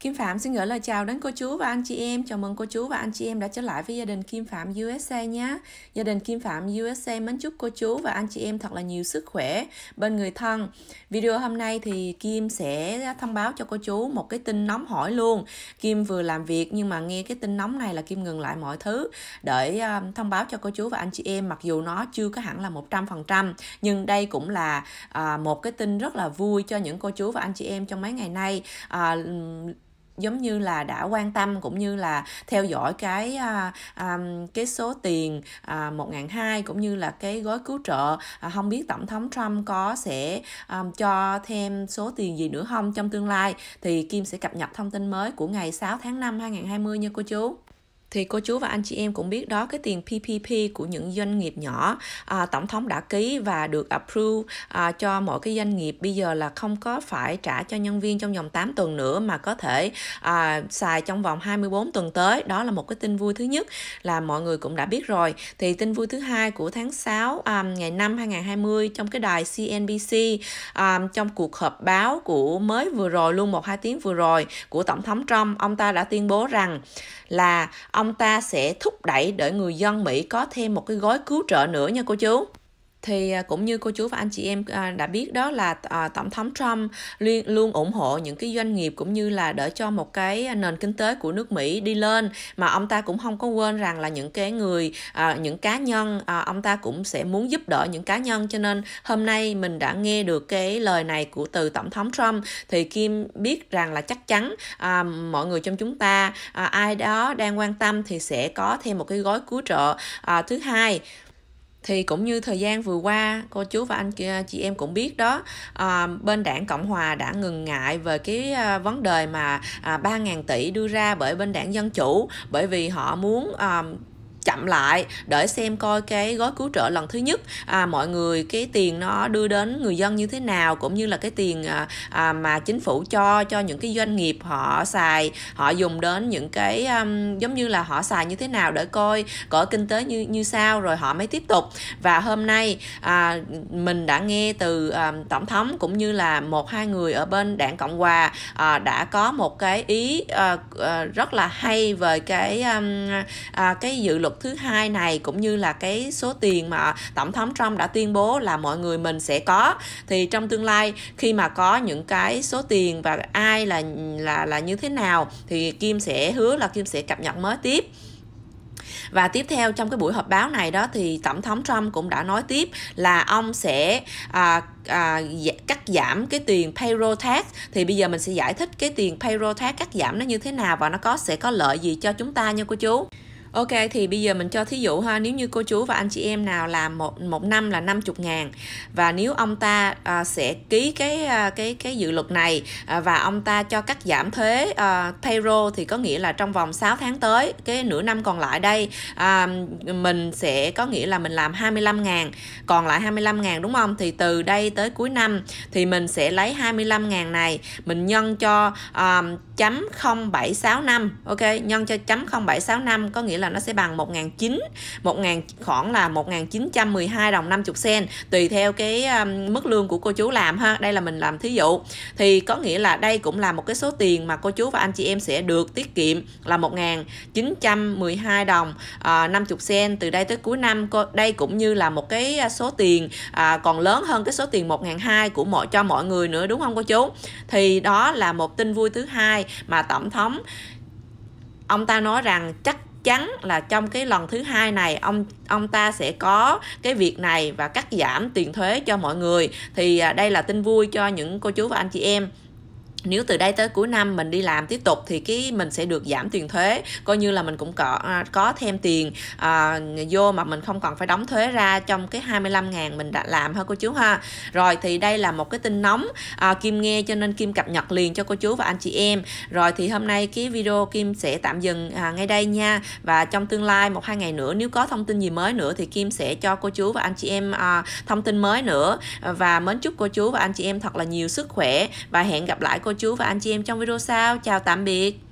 Kim Phạm xin gửi lời chào đến cô chú và anh chị em. Chào mừng cô chú và anh chị em đã trở lại với gia đình Kim Phạm USA nhé. Gia đình Kim Phạm USA mến chúc cô chú và anh chị em thật là nhiều sức khỏe bên người thân. Video hôm nay thì Kim sẽ thông báo cho cô chú một cái tin nóng hỏi luôn. Kim vừa làm việc nhưng mà nghe cái tin nóng này là Kim ngừng lại mọi thứ để ờ, thông báo cho cô chú và anh chị em mặc dù nó chưa có hẳn là 100% nhưng đây cũng là ờ, một cái tin rất là vui cho những cô chú và anh chị em trong mấy ngày nay ờ, giống như là đã quan tâm cũng như là theo dõi cái à, à, cái số tiền à, 1.200 cũng như là cái gói cứu trợ à, không biết tổng thống Trump có sẽ à, cho thêm số tiền gì nữa không trong tương lai thì Kim sẽ cập nhật thông tin mới của ngày 6 tháng 5 2020 nha cô chú thì cô chú và anh chị em cũng biết đó cái tiền PPP của những doanh nghiệp nhỏ à, tổng thống đã ký và được approve à, cho mỗi cái doanh nghiệp bây giờ là không có phải trả cho nhân viên trong vòng 8 tuần nữa mà có thể à, xài trong vòng 24 tuần tới đó là một cái tin vui thứ nhất là mọi người cũng đã biết rồi thì tin vui thứ hai của tháng 6 à, ngày 5 2020 trong cái đài CNBC à, trong cuộc họp báo của mới vừa rồi luôn một hai tiếng vừa rồi của tổng thống Trump ông ta đã tuyên bố rằng là ông ta sẽ thúc đẩy để người dân Mỹ có thêm một cái gói cứu trợ nữa nha cô chú thì à, cũng như cô chú và anh chị em à, đã biết đó là à, tổng thống Trump luôn ủng hộ những cái doanh nghiệp cũng như là đỡ cho một cái nền kinh tế của nước Mỹ đi lên mà ông ta cũng không có quên rằng là những cái người những cá nhân ông ta cũng sẽ muốn giúp đỡ những cá nhân cho nên hôm nay mình đã nghe được cái lời này của từ tổng thống Trump thì Kim biết rằng là chắc chắn mọi người trong chúng ta ai đó đang quan tâm thì sẽ có thêm một cái gói cứu trợ thứ hai thì cũng như thời gian vừa qua cô chú và anh chị em cũng biết đó à, bên đảng cộng hòa đã ngừng ngại về cái à, vấn đề mà à, 3.000 tỷ đưa ra bởi bên đảng dân chủ bởi vì họ muốn à, chậm lại để xem coi cái gói cứu trợ lần thứ nhất à, mọi người cái tiền nó đưa đến người dân như thế nào cũng như là cái tiền à, à, mà chính phủ cho cho những cái doanh nghiệp họ xài họ dùng đến những cái um, giống như là họ xài như thế nào để coi cỡ kinh tế như như sao rồi họ mới tiếp tục và hôm nay à, mình đã nghe từ à, tổng thống cũng như là một hai người ở bên đảng cộng hòa à, đã có một cái ý à, à, rất là hay về cái um, à, cái dự luật thứ hai này cũng như là cái số tiền mà tổng thống Trump đã tuyên bố là mọi người mình sẽ có thì trong tương lai khi mà có những cái số tiền và ai là là là như thế nào thì Kim sẽ hứa là Kim sẽ cập nhật mới tiếp và tiếp theo trong cái buổi họp báo này đó thì tổng thống Trump cũng đã nói tiếp là ông sẽ à, à, dạ, cắt giảm cái tiền payroll tax thì bây giờ mình sẽ giải thích cái tiền payroll tax cắt giảm nó như thế nào và nó có sẽ có lợi gì cho chúng ta nha cô chú Ok thì bây giờ mình cho thí dụ ha nếu như cô chú và anh chị em nào làm một một năm là 50 ngàn và nếu ông ta à, sẽ ký cái à, cái cái dự luật này à, và ông ta cho cắt giảm thuế à, payroll thì có nghĩa là trong vòng 6 tháng tới cái nửa năm còn lại đây à, mình sẽ có nghĩa là mình làm 25 ngàn còn lại 25 ngàn đúng không thì từ đây tới cuối năm thì mình sẽ lấy 25 ngàn này mình nhân cho à, chấm 0765 ok nhân cho chấm 0765 có nghĩa nghĩa là nó sẽ bằng 1.900 1.000 khoảng là 1.912 đồng 50 sen tùy theo cái um, mức lương của cô chú làm ha đây là mình làm thí dụ thì có nghĩa là đây cũng là một cái số tiền mà cô chú và anh chị em sẽ được tiết kiệm là 1.912 đồng uh, à, 50 sen từ đây tới cuối năm đây cũng như là một cái số tiền uh, còn lớn hơn cái số tiền 1.200 của mọi cho mọi người nữa đúng không cô chú thì đó là một tin vui thứ hai mà tổng thống ông ta nói rằng chắc chắn là trong cái lần thứ hai này ông ông ta sẽ có cái việc này và cắt giảm tiền thuế cho mọi người thì à, đây là tin vui cho những cô chú và anh chị em nếu từ đây tới cuối năm mình đi làm tiếp tục thì cái mình sẽ được giảm tiền thuế coi như là mình cũng có à, có thêm tiền à, vô mà mình không còn phải đóng thuế ra trong cái 25 ngàn mình đã làm ha cô chú ha rồi thì đây là một cái tin nóng à, Kim nghe cho nên Kim cập nhật liền cho cô chú và anh chị em rồi thì hôm nay cái video Kim sẽ tạm dừng à, ngay đây nha và trong tương lai một hai ngày nữa nếu có thông tin gì mới nữa thì Kim sẽ cho cô chú và anh chị em à, thông tin mới nữa và mến chúc cô chú và anh chị em thật là nhiều sức khỏe và hẹn gặp lại cô cô chú và anh chị em trong video sau. Chào tạm biệt.